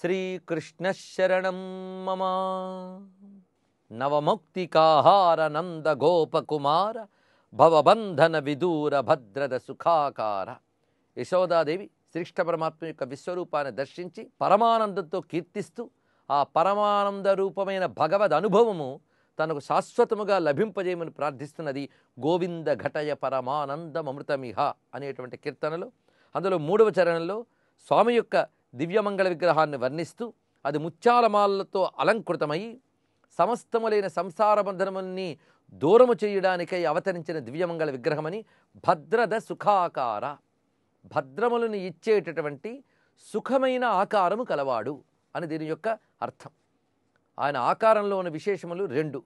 శ్రీకృష్ణశరణం మమ నవముక్తికాహారనంద గోపకుమార భవబంధన విదూర భద్రద సుఖాకార యశోదాదేవి శ్రీష్ట పరమాత్మ యొక్క విశ్వరూపాన్ని దర్శించి పరమానందంతో కీర్తిస్తూ ఆ పరమానంద రూపమైన భగవద్ అనుభవము తనకు శాశ్వతముగా లభింపజేయమని ప్రార్థిస్తున్నది గోవింద ఘటయ పరమానందమృతమిహ అనేటువంటి కీర్తనలు అందులో మూడవ చరణంలో స్వామి యొక్క దివ్యమంగళ విగ్రహాన్ని వర్ణిస్తూ అది ముత్యాలమాలతో అలంకృతమై సమస్తములైన సంసార బంధనముల్ని దూరము చేయడానికై అవతరించిన దివ్యమంగళ విగ్రహమని భద్రద సుఖాకార భద్రములను ఇచ్చేటటువంటి సుఖమైన ఆకారము కలవాడు అని దీని యొక్క అర్థం ఆయన ఆకారంలో ఉన్న విశేషములు రెండు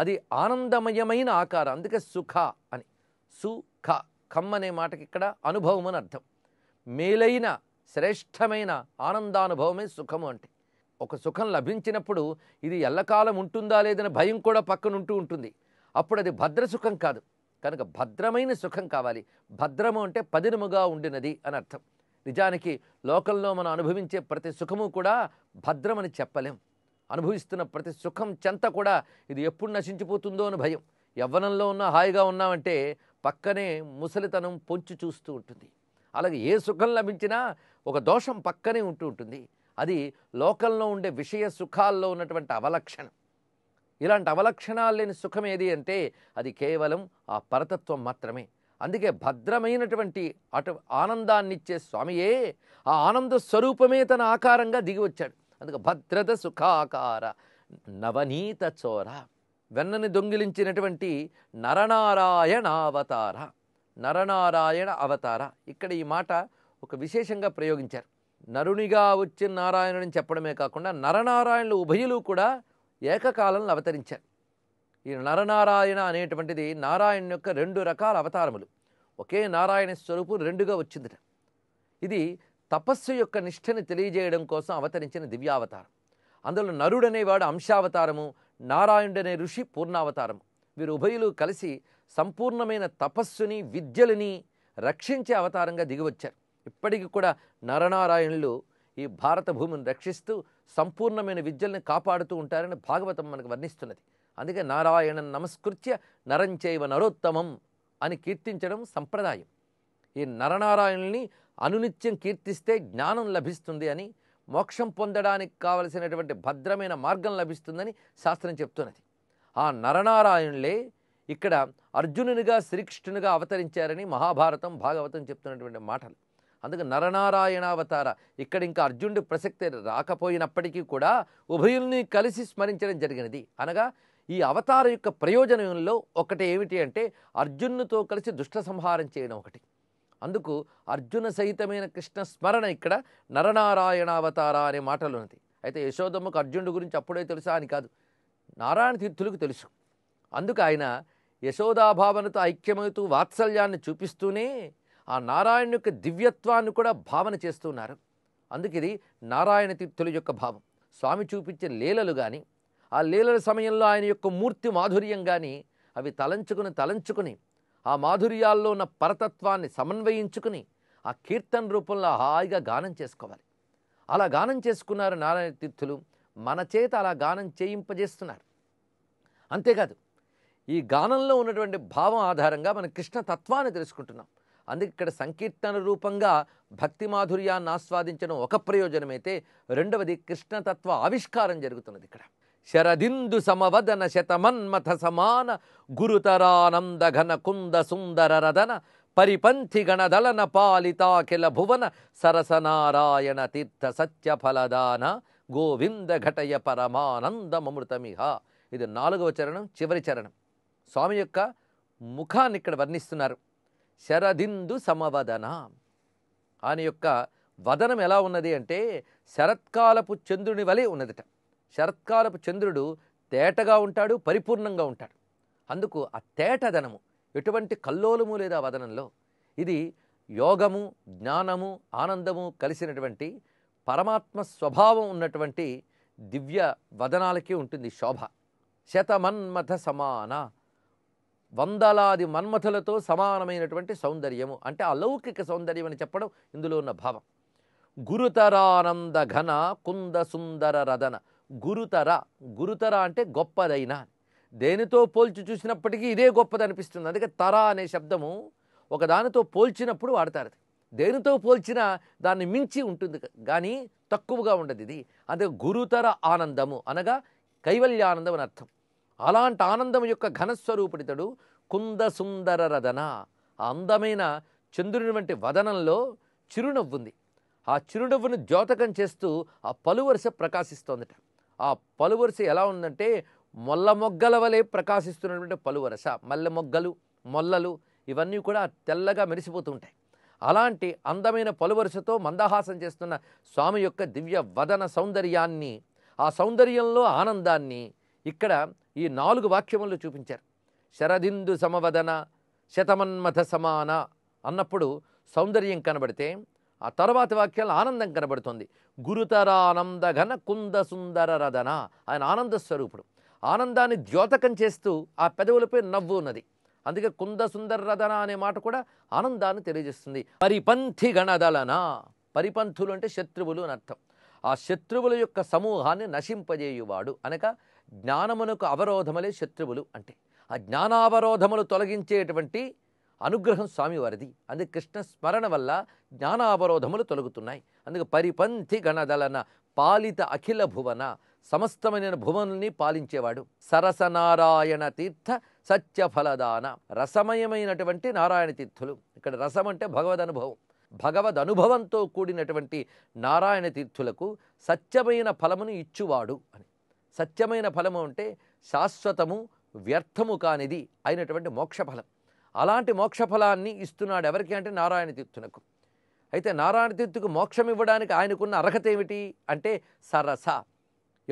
అది ఆనందమయమైన ఆకారం అందుకే సుఖ అని సుఖ కమ్ అనే మాటకి ఇక్కడ అనుభవం అని అర్థం మేలైన శ్రేష్టమైన ఆనందానుభవమే సుఖము అంటే ఒక సుఖం లభించినప్పుడు ఇది ఎల్లకాలం ఉంటుందా లేదనే భయం కూడా పక్కనుంటూ ఉంటుంది అప్పుడు అది భద్ర సుఖం కాదు కనుక భద్రమైన సుఖం కావాలి భద్రము అంటే పదినముగా ఉండినది అని అర్థం నిజానికి లోకంలో మనం అనుభవించే ప్రతి సుఖము కూడా భద్రమని చెప్పలేం అనుభవిస్తున్న ప్రతి సుఖం చెంత కూడా ఇది ఎప్పుడు నశించిపోతుందో అని భయం యవ్వనంలో ఉన్న హాయిగా ఉన్నామంటే పక్కనే ముసలితనం పొంచి చూస్తూ ఉంటుంది అలాగే ఏ సుఖం లభించినా ఒక దోషం పక్కనే ఉంటూ ఉంటుంది అది లోకంలో ఉండే విషయ సుఖాల్లో ఉన్నటువంటి అవలక్షణం ఇలాంటి అవలక్షణాలు లేని సుఖం ఏది అంటే అది కేవలం ఆ పరతత్వం మాత్రమే అందుకే భద్రమైనటువంటి అటు ఆనందాన్నిచ్చే స్వామియే ఆ ఆనంద స్వరూపమే తన ఆకారంగా దిగి వచ్చాడు అందుకే భద్రత సుఖాకార నవనీత చోర వెన్నని దొంగిలించినటువంటి నరనారాయణ అవతార నరనారాయణ అవతార ఇక్కడ ఈ మాట ఒక విశేషంగా ప్రయోగించారు నరునిగా వచ్చి నారాయణుని చెప్పడమే కాకుండా నరనారాయణులు ఉభయులు కూడా ఏకకాలంలో అవతరించారు ఈ నరనారాయణ అనేటువంటిది నారాయణ యొక్క రెండు రకాల అవతారములు ఒకే నారాయణ స్వరూపం రెండుగా వచ్చిందిట ఇది తపస్సు యొక్క నిష్టని తెలియజేయడం కోసం అవతరించిన దివ్యావతారం అందులో నరుడనేవాడు అంశావతారము నారాయణుడనే ఋషి పూర్ణావతారము వీరు ఉభయులు కలిసి సంపూర్ణమైన తపస్సుని విద్యలని రక్షించే అవతారంగా దిగివచ్చారు ఇప్పటికీ కూడా నరనారాయణులు ఈ భారత భూమిని రక్షిస్తూ సంపూర్ణమైన విద్యల్ని కాపాడుతూ ఉంటారని భాగవతం మనకు వర్ణిస్తున్నది అందుకే నారాయణ నమస్కృత్య నరంచైవ నరోత్తమం అని కీర్తించడం సంప్రదాయం ఈ నరనారాయణుల్ని అనునిత్యం కీర్తిస్తే జ్ఞానం లభిస్తుంది అని మోక్షం పొందడానికి కావలసినటువంటి భద్రమైన మార్గం లభిస్తుందని శాస్త్రం చెప్తున్నది ఆ నరనారాయణులే ఇక్కడ అర్జునునిగా శ్రీకృష్ణునిగా అవతరించారని మహాభారతం భాగవతం చెప్తున్నటువంటి మాటలు అందుకే అవతార ఇక్కడ ఇంకా అర్జునుడి ప్రసక్తి రాకపోయినప్పటికీ కూడా ఉభయుల్ని కలిసి స్మరించడం జరిగినది అనగా ఈ అవతార యొక్క ప్రయోజనంలో ఒకటి ఏమిటి అంటే అర్జునుతో కలిసి దుష్ట సంహారం చేయడం ఒకటి అందుకు అర్జున సహితమైన కృష్ణ స్మరణ ఇక్కడ అవతార అనే మాటలు ఉన్నది అయితే యశోదమ్మకు అర్జునుడి గురించి అప్పుడే తెలుసా అని కాదు నారాయణ తీర్థులకు తెలుసు అందుకు ఆయన యశోదాభావనతో ఐక్యమవుతూ వాత్సల్యాన్ని చూపిస్తూనే ఆ నారాయణ యొక్క దివ్యత్వాన్ని కూడా భావన చేస్తున్నారు ఇది నారాయణ తీర్థుల యొక్క భావం స్వామి చూపించే లీలలు కానీ ఆ లీలల సమయంలో ఆయన యొక్క మూర్తి మాధుర్యం కానీ అవి తలంచుకుని తలంచుకుని ఆ మాధుర్యాల్లో ఉన్న పరతత్వాన్ని సమన్వయించుకుని ఆ కీర్తన రూపంలో హాయిగా గానం చేసుకోవాలి అలా గానం చేసుకున్నారు నారాయణ తీర్థులు మన చేత అలా గానం చేయింపజేస్తున్నారు అంతేకాదు ఈ గానంలో ఉన్నటువంటి భావం ఆధారంగా మనం కృష్ణ తత్వాన్ని తెలుసుకుంటున్నాం అందుకే ఇక్కడ సంకీర్తన రూపంగా భక్తి మాధుర్యాన్ని ఆస్వాదించడం ఒక ప్రయోజనమైతే రెండవది కృష్ణతత్వ ఆవిష్కారం జరుగుతున్నది ఇక్కడ శరదిందు సమవదన శతమన్మథ సమాన గురుతరానంద ఘన కుంద సుందర రదన పరిపంథి గణదలన పాలితాఖిల భువన సరసనారాయణ తీర్థ సత్య ఫలదాన గోవింద ఘటయ పరమానందమృతమిహ ఇది నాలుగవ చరణం చివరి చరణం స్వామి యొక్క ముఖాన్ని ఇక్కడ వర్ణిస్తున్నారు శరదిందు సమవదన ఆయన యొక్క వదనం ఎలా ఉన్నది అంటే శరత్కాలపు చంద్రుని వలె ఉన్నదట శరత్కాలపు చంద్రుడు తేటగా ఉంటాడు పరిపూర్ణంగా ఉంటాడు అందుకు ఆ తేటదనము ఎటువంటి కల్లోలము లేదా వదనంలో ఇది యోగము జ్ఞానము ఆనందము కలిసినటువంటి పరమాత్మ స్వభావం ఉన్నటువంటి దివ్య వదనాలకి ఉంటుంది శోభ శతమన్మథ సమాన వందలాది మన్మథులతో సమానమైనటువంటి సౌందర్యము అంటే అలౌకిక సౌందర్యం అని చెప్పడం ఇందులో ఉన్న భావం గురుతరానంద ఘన కుంద సుందర రదన గురుతర గురుతర అంటే గొప్పదైన దేనితో పోల్చి చూసినప్పటికీ ఇదే గొప్పది అనిపిస్తుంది అందుకే తర అనే శబ్దము ఒకదానితో పోల్చినప్పుడు వాడతారు దేనితో పోల్చినా దాన్ని మించి ఉంటుంది కానీ తక్కువగా ఉండదు ఇది అదే గురుతర ఆనందము అనగా కైవల్యానందం అని అర్థం అలాంటి ఆనందం యొక్క ఘనస్వరూపుడితడు కుంద సుందర రదన అందమైన చంద్రుని వంటి వదనంలో చిరునవ్వుంది ఆ చిరునవ్వును ద్యోతకం చేస్తూ ఆ పలువరుస ప్రకాశిస్తోందట ఆ పలువరుస ఎలా ఉందంటే మొల్ల మొగ్గల వలె ప్రకాశిస్తున్నటువంటి పలువరస మల్లె మొగ్గలు మొల్లలు ఇవన్నీ కూడా తెల్లగా మెరిసిపోతూ ఉంటాయి అలాంటి అందమైన పలువరుసతో మందహాసం చేస్తున్న స్వామి యొక్క దివ్య వదన సౌందర్యాన్ని ఆ సౌందర్యంలో ఆనందాన్ని ఇక్కడ ఈ నాలుగు వాక్యములు చూపించారు శరదిందు సమవదన శతమన్మథ సమాన అన్నప్పుడు సౌందర్యం కనబడితే ఆ తర్వాత వాక్యాలు ఆనందం కనబడుతుంది గురుతరానంద ఘన కుంద సుందర రదన ఆయన ఆనంద స్వరూపుడు ఆనందాన్ని ద్యోతకం చేస్తూ ఆ పెదవులపై నవ్వు ఉన్నది అందుకే కుంద సుందర రదన అనే మాట కూడా ఆనందాన్ని తెలియజేస్తుంది పరిపంథి గణదలన పరిపంథులు అంటే శత్రువులు అని అర్థం ఆ శత్రువుల యొక్క సమూహాన్ని నశింపజేయువాడు అనగా జ్ఞానమునకు అవరోధములే శత్రువులు అంటే ఆ జ్ఞానావరోధములు తొలగించేటువంటి అనుగ్రహం స్వామివారిది అందుకే కృష్ణ స్మరణ వల్ల జ్ఞానావరోధములు తొలగుతున్నాయి అందుకే పరిపంథి గణదలన పాలిత అఖిల భువన సమస్తమైన భువనుల్ని పాలించేవాడు సరసనారాయణ తీర్థ సత్యఫలదాన రసమయమైనటువంటి నారాయణ తీర్థులు ఇక్కడ రసం అంటే భగవద్ అనుభవం భగవద్ అనుభవంతో కూడినటువంటి నారాయణ తీర్థులకు సత్యమైన ఫలమును ఇచ్చువాడు అని సత్యమైన ఫలము అంటే శాశ్వతము వ్యర్థము కానిది అయినటువంటి మోక్షఫలం అలాంటి మోక్షఫలాన్ని ఇస్తున్నాడు ఎవరికి అంటే నారాయణ తీర్థునకు అయితే నారాయణ తీర్థుకు మోక్షం ఇవ్వడానికి ఆయనకున్న అర్హత ఏమిటి అంటే సరస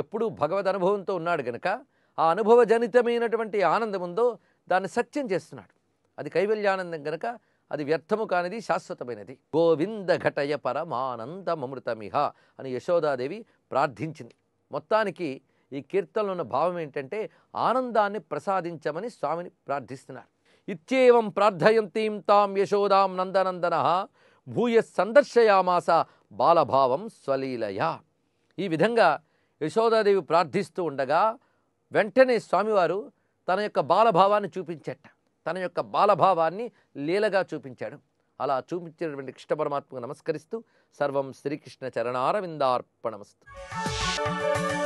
ఎప్పుడూ భగవద్ అనుభవంతో ఉన్నాడు గనక ఆ అనుభవ జనితమైనటువంటి ఆనందం ఉందో దాన్ని సత్యం చేస్తున్నాడు అది కైవల్యానందం గనక అది వ్యర్థము కానిది శాశ్వతమైనది గోవింద ఘటయ పరమానందమృతమిహ అని యశోదాదేవి ప్రార్థించింది మొత్తానికి ఈ కీర్తనలో ఉన్న భావం ఏంటంటే ఆనందాన్ని ప్రసాదించమని స్వామిని ప్రార్థిస్తున్నారు ఇత్యేవం ప్రార్థయంతీం తాం యశోదాం నందనందన భూయ సందర్శయామాస బాలభావం స్వలీలయ ఈ విధంగా యశోదాదేవి ప్రార్థిస్తూ ఉండగా వెంటనే స్వామివారు తన యొక్క బాలభావాన్ని చూపించట తన యొక్క బాలభావాన్ని లీలగా చూపించాడు అలా చూపించినటువంటి కృష్ణ పరమాత్మకు నమస్కరిస్తూ సర్వం శ్రీకృష్ణ చరణారవిందార్పణమస్తు